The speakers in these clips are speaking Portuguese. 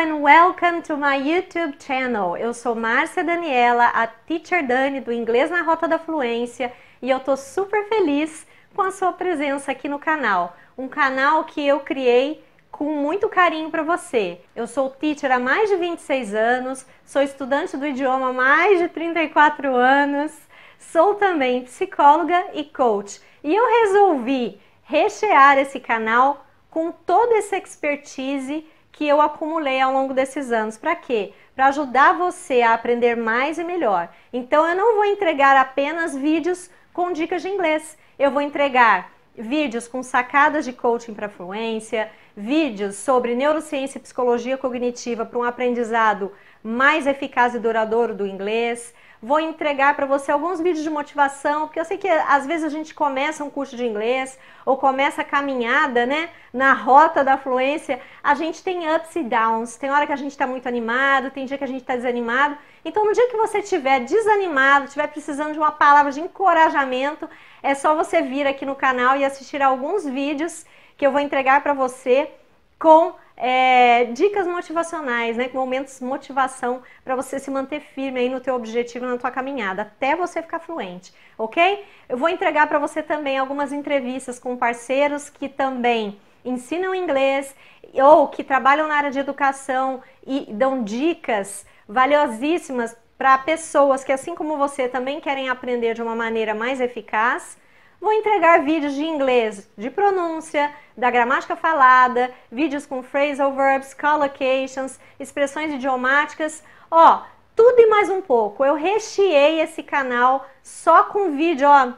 Hello and welcome to my YouTube channel. Eu sou Márcia Daniela, a Teacher Dani do Inglês na Rota da Fluência e eu tô super feliz com a sua presença aqui no canal. Um canal que eu criei com muito carinho para você. Eu sou teacher há mais de 26 anos, sou estudante do idioma há mais de 34 anos, sou também psicóloga e coach. E eu resolvi rechear esse canal com toda essa expertise que eu acumulei ao longo desses anos. Para quê? Para ajudar você a aprender mais e melhor. Então eu não vou entregar apenas vídeos com dicas de inglês. Eu vou entregar vídeos com sacadas de coaching para fluência, vídeos sobre neurociência e psicologia cognitiva para um aprendizado mais eficaz e duradouro do inglês, Vou entregar para você alguns vídeos de motivação, porque eu sei que às vezes a gente começa um curso de inglês ou começa a caminhada, né, na rota da fluência, a gente tem ups e downs. Tem hora que a gente está muito animado, tem dia que a gente está desanimado. Então, no dia que você estiver desanimado, estiver precisando de uma palavra de encorajamento, é só você vir aqui no canal e assistir alguns vídeos que eu vou entregar para você com é, dicas motivacionais, né, com momentos de motivação para você se manter firme aí no teu objetivo, na tua caminhada, até você ficar fluente, ok? Eu vou entregar para você também algumas entrevistas com parceiros que também ensinam inglês ou que trabalham na área de educação e dão dicas valiosíssimas para pessoas que, assim como você, também querem aprender de uma maneira mais eficaz Vou entregar vídeos de inglês, de pronúncia, da gramática falada, vídeos com phrasal verbs, collocations, expressões idiomáticas. Ó, tudo e mais um pouco. Eu recheei esse canal só com vídeo, ó,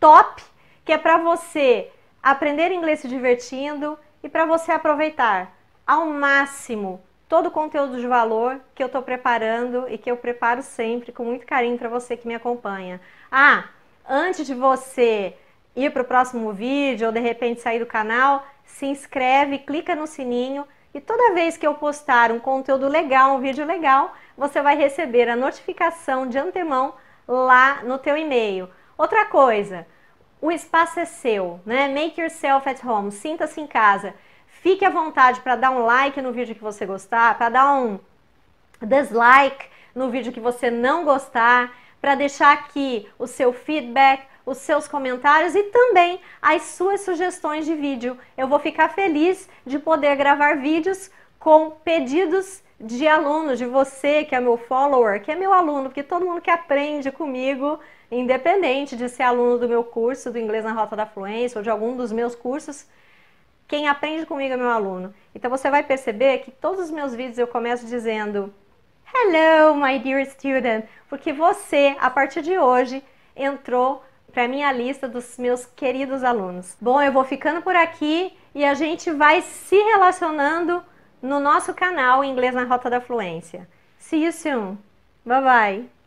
top, que é para você aprender inglês se divertindo e para você aproveitar ao máximo todo o conteúdo de valor que eu estou preparando e que eu preparo sempre com muito carinho para você que me acompanha. Ah, antes de você ir para o próximo vídeo ou de repente sair do canal, se inscreve, clica no sininho e toda vez que eu postar um conteúdo legal, um vídeo legal, você vai receber a notificação de antemão lá no teu e-mail. Outra coisa, o espaço é seu, né? Make yourself at home, sinta-se em casa. Fique à vontade para dar um like no vídeo que você gostar, para dar um dislike no vídeo que você não gostar, para deixar aqui o seu feedback, os seus comentários e também as suas sugestões de vídeo. Eu vou ficar feliz de poder gravar vídeos com pedidos de alunos, de você que é meu follower, que é meu aluno, porque todo mundo que aprende comigo, independente de ser aluno do meu curso do Inglês na Rota da Fluência ou de algum dos meus cursos, quem aprende comigo é meu aluno. Então você vai perceber que todos os meus vídeos eu começo dizendo Hello, my dear student! Porque você, a partir de hoje, entrou para minha lista dos meus queridos alunos. Bom, eu vou ficando por aqui e a gente vai se relacionando no nosso canal Inglês na Rota da Fluência. See you soon! Bye bye!